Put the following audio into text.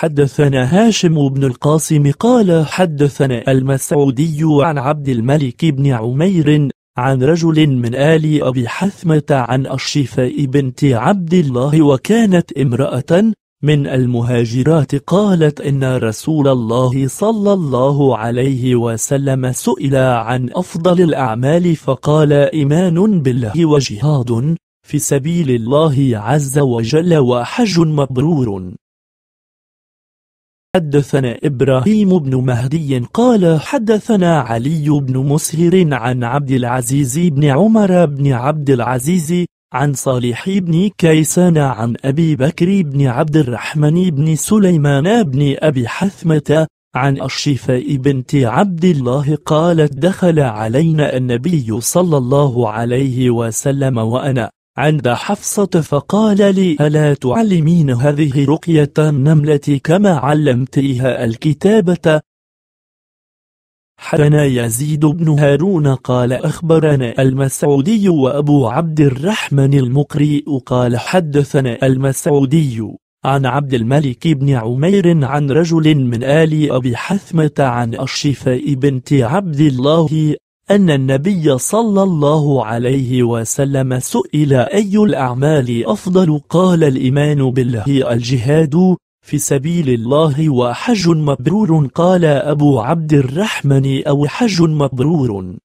حدثنا هاشم بن القاسم قال حدثنا المسعودي عن عبد الملك بن عمير عن رجل من آل أبي حثمة عن الشفاء بنت عبد الله وكانت امرأة من المهاجرات قالت إن رسول الله صلى الله عليه وسلم سئل عن أفضل الأعمال فقال إيمان بالله وجهاد في سبيل الله عز وجل وحج مبرور حدثنا إبراهيم بن مهدي قال حدثنا علي بن مسهر عن عبد العزيز بن عمر بن عبد العزيز عن صالح بن كيسان عن أبي بكر بن عبد الرحمن بن سليمان بن أبي حثمة عن الشفاء بنت عبد الله قالت دخل علينا النبي صلى الله عليه وسلم وأنا عند حفصة فقال لي ألا تعلمين هذه رقية النملة كما علمتيها الكتابة؟ حدنا يزيد بن هارون قال أخبرنا المسعودي وأبو عبد الرحمن المقري قال حدثنا المسعودي عن عبد الملك بن عمير عن رجل من آل أبي حثمة عن الشفاء بنت عبد الله أن النبي صلى الله عليه وسلم سئل أي الأعمال أفضل قال الإيمان بالله الجهاد في سبيل الله وحج مبرور قال أبو عبد الرحمن أو حج مبرور